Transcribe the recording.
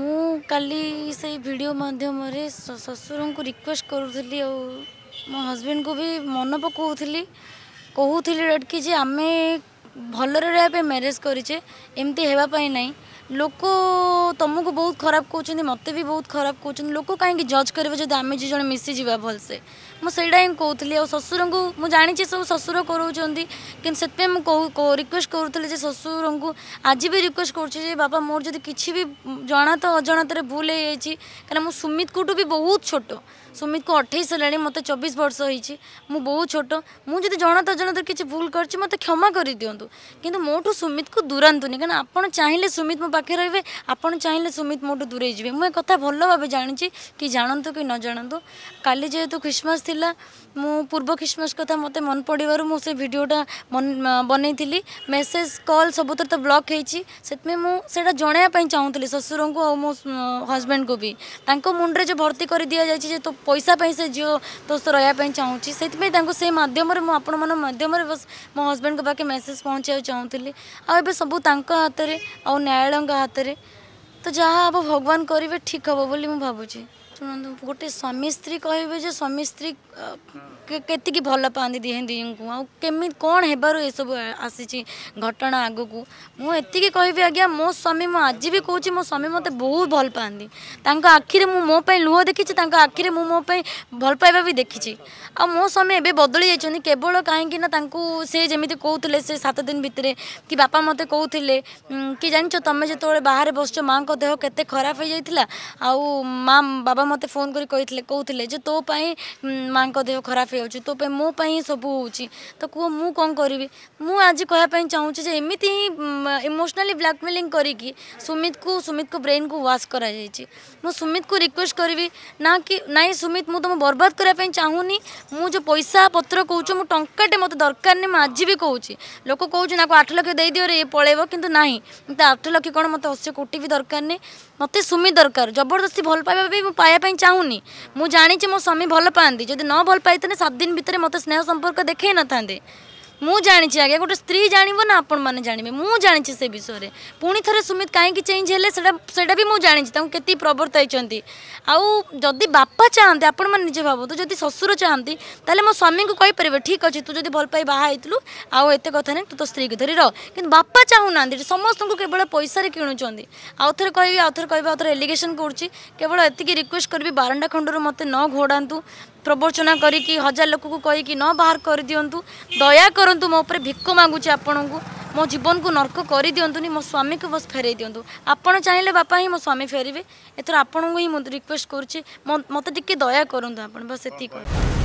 ମୁଁ କାଲି ସେଇ ଭିଡ଼ିଓ ମାଧ୍ୟମରେ ଶ୍ୱଶୁରଙ୍କୁ ରିକ୍ୱେଷ୍ଟ କରୁଥିଲି ଆଉ ମୋ ହଜବେଣ୍ଡକୁ ବି ମନେ ପକାଉଥିଲି କହୁଥିଲି ଡାକି ଯେ ଆମେ ଭଲରେ ରହିବା ପାଇଁ ମ୍ୟାରେଜ୍ କରିଛେ ଏମିତି ହେବା ପାଇଁ ନାହିଁ ଲୋକ ତୁମକୁ ବହୁତ ଖରାପ କହୁଛନ୍ତି ମୋତେ ବି ବହୁତ ଖରାପ କହୁଛନ୍ତି ଲୋକ କାହିଁକି ଜଜ୍ କରିବେ ଯଦି ଆମେ ଯେ ଜଣେ ମିଶିଯିବା ଭଲସେ ମୁଁ ସେଇଟା ହିଁ କହୁଥିଲି ଆଉ ଶ୍ୱଶୁରଙ୍କୁ ମୁଁ ଜାଣିଛି ସବୁ ଶ୍ୱଶୁର କରାଉଛନ୍ତି କିନ୍ତୁ ସେଥିପାଇଁ ମୁଁ କହୁ ରିକ୍ୱେଷ୍ଟ କରୁଥିଲି ଯେ ଶ୍ୱଶୁରଙ୍କୁ ଆଜି ବି ରିକ୍ୱେଷ୍ଟ କରୁଛି ଯେ ବାପା ମୋର ଯଦି କିଛି ବି ଜଣାତ ଅଜଣାତରେ ଭୁଲ ହେଇଯାଇଛି କାରଣ ମୁଁ ସୁମିତଙ୍କଠୁ ବି ବହୁତ ଛୋଟ ସୁମିତକୁ ଅଠେଇଶ ହେଲାଣି ମୋତେ ଚବିଶ ବର୍ଷ ହେଇଛି ମୁଁ ବହୁତ ଛୋଟ ମୁଁ ଯଦି ଜଣାତ ଅଜଣାତରେ କିଛି ଭୁଲ କରିଛି ମୋତେ କ୍ଷମା କରିଦିଅନ୍ତୁ କିନ୍ତୁ ମୋଠୁ ସୁମିତକୁ ଦୂରାନ୍ତୁନି କାରଣ ଆପଣ ଚାହିଁଲେ ସୁମିତ ମୋ ପାଖରେ ରହିବେ ଆପଣ ଚାହିଁଲେ ସୁମିତ ମୋଠୁ ଦୂରେଇ ଯିବେ ମୁଁ ଏ କଥା ଭଲ ଭାବେ ଜାଣିଛି କି ଜାଣନ୍ତୁ କି ନ ଜାଣନ୍ତୁ କାଲି ଯେହେତୁ ଖ୍ରୀଷ୍ଟମାସ ଥିଲା ମୁଁ ପୂର୍ବ ଖ୍ରୀଷ୍ଟମାସ କଥା ମୋତେ ମନେ ପଡ଼ିବାରୁ ମୁଁ ସେ ଭିଡ଼ିଓଟା ବନେଇଥିଲି ମେସେଜ୍ କଲ୍ ସବୁଥିରେ ତ ବ୍ଲକ୍ ହେଇଛି ସେଥିପାଇଁ ମୁଁ ସେଇଟା ଜଣାଇବା ପାଇଁ ଚାହୁଁଥିଲି ଶ୍ୱଶୁରଙ୍କୁ ଆଉ ମୋ ହଜବେଣ୍ଡକୁ ବି ତାଙ୍କ ମୁଣ୍ଡରେ ଯେ ଭର୍ତ୍ତି କରି ଦିଆଯାଇଛି ଯେ ତୋ पैसा से झील दोस्त रहा चाहूँगी से मध्यम आपम बस मो हजबैंड पाखे मेसेज पहुँचा चाहूली आगे सब हाथ में आयालय हाथ में तो जहाँ हम भगवान करेंगे ठीक हे भावी ଶୁଣନ୍ତୁ ଗୋଟେ ସ୍ୱାମୀ ସ୍ତ୍ରୀ କହିବେ ଯେ ସ୍ୱାମୀ ସ୍ତ୍ରୀ କେତିକି ଭଲ ପାଆନ୍ତି ଦିହେଁ ଦିହିଙ୍କୁ ଆଉ କେମିତି କ'ଣ ହେବାରୁ ଏସବୁ ଆସିଛି ଘଟଣା ଆଗକୁ ମୁଁ ଏତିକି କହିବି ଆଜ୍ଞା ମୋ ସ୍ୱାମୀ ମୁଁ ଆଜି ବି କହୁଛି ମୋ ସ୍ୱାମୀ ମୋତେ ବହୁତ ଭଲ ପାଆନ୍ତି ତାଙ୍କ ଆଖିରେ ମୁଁ ମୋ ପାଇଁ ଲୁହ ଦେଖିଛି ତାଙ୍କ ଆଖିରେ ମୁଁ ମୋ ପାଇଁ ଭଲ ପାଇବା ବି ଦେଖିଛି ଆଉ ମୋ ସ୍ୱାମୀ ଏବେ ବଦଳି ଯାଇଛନ୍ତି କେବଳ କାହିଁକି ନା ତାଙ୍କୁ ସେ ଯେମିତି କହୁଥିଲେ ସେ ସାତ ଦିନ ଭିତରେ କି ବାପା ମୋତେ କହୁଥିଲେ କି ଜାଣିଛ ତମେ ଯେତେବେଳେ ବାହାରେ ବସିଛ ମାଆଙ୍କ ଦେହ କେତେ ଖରାପ ହେଇଯାଇଥିଲା ଆଉ ମା ବାବା मत फोन करो माँ का देह खराब हो मोपाई सब हो तो कह मु कौन करी मुझे कहना चाहूँगी एमती ही इमोशनाली ब्लाकमेली करी सुमित को सुमित को ब्रेन को वाश कर सुमित को रिक्वेस्ट करी ना कि ना सुमित मुझे तुम बर्बाद करने चाहूनी मुझे पैसा पत्र कौ मो टाटे मत दरकार नहीं आज भी कौच लोक कौन ना आठ लक्ष दे दिव रे पलेब कि ना तो आठ लक्ष कौन मत अश कोटी भी दरकार नहीं मत सुमित दरकार जबरदस्ती भल पाइबा भी मुझे देखापी चाहूनी मुझे जानी मो स्वामी भल पाती जदि न भल पाई सात दिन भितर मत स्नेह संपर्क देखे न था ମୁଁ ଜାଣିଛି ଆଜ୍ଞା ଗୋଟେ ସ୍ତ୍ରୀ ଜାଣିବ ନା ଆପଣମାନେ ଜାଣିବେ ମୁଁ ଜାଣିଛି ସେ ବିଷୟରେ ପୁଣି ଥରେ ସୁମିତ କାହିଁକି ଚେଞ୍ଜ ହେଲେ ସେଇଟା ସେଇଟା ବି ମୁଁ ଜାଣିଛି ତାଙ୍କୁ କେତିକି ପ୍ରବର୍ତ୍ତାଇଛନ୍ତି ଆଉ ଯଦି ବାପା ଚାହାନ୍ତି ଆପଣମାନେ ନିଜେ ଭାବନ୍ତୁ ଯଦି ଶ୍ୱଶୁର ଚାହାନ୍ତି ତାହେଲେ ମୋ ସ୍ୱାମୀଙ୍କୁ କହିପାରିବେ ଠିକ୍ ଅଛି ତୁ ଯଦି ଭଲ ପାଇ ବାହା ହେଇଥିଲୁ ଆଉ ଏତେ କଥା ନାହିଁ ତୁ ତ ସ୍ତ୍ରୀକୁ ଧରି ରହ କିନ୍ତୁ ବାପା ଚାହୁଁନାହାନ୍ତି ସମସ୍ତଙ୍କୁ କେବଳ ପଇସାରେ କିଣୁଛନ୍ତି ଆଉ ଥରେ କହିବି ଆଉ ଥରେ କହିବି ଆଉ ଥରେ ଏଲିଗେସନ୍ କରୁଛି କେବଳ ଏତିକି ରିକ୍ୱେଷ୍ଟ କରିବି ବାରଣ୍ଡା ଖଣ୍ଡରୁ ମୋତେ ନ ଘୋଡ଼ାନ୍ତୁ ପ୍ରବଚନା କରିକି ହଜାର ଲୋକକୁ କହିକି ନ ବାହାର କରିଦିଅନ୍ତୁ ଦୟା କରନ୍ତୁ ମୋ ଉପରେ ଭିକ ମାଗୁଛି ଆପଣଙ୍କୁ ମୋ ଜୀବନକୁ ନର୍କ କରିଦିଅନ୍ତୁନି ମୋ ସ୍ୱାମୀକୁ ବସ୍ ଫେରାଇ ଦିଅନ୍ତୁ ଆପଣ ଚାହିଁଲେ ବାପା ହିଁ ମୋ ସ୍ୱାମୀ ଫେରିବେ ଏଥର ଆପଣଙ୍କୁ ହିଁ ମୁଁ ରିକ୍ୱେଷ୍ଟ କରୁଛି ମୋତେ ଟିକେ ଦୟା କରନ୍ତୁ ଆପଣ ବସ୍ ଏତିକି କରନ୍ତୁ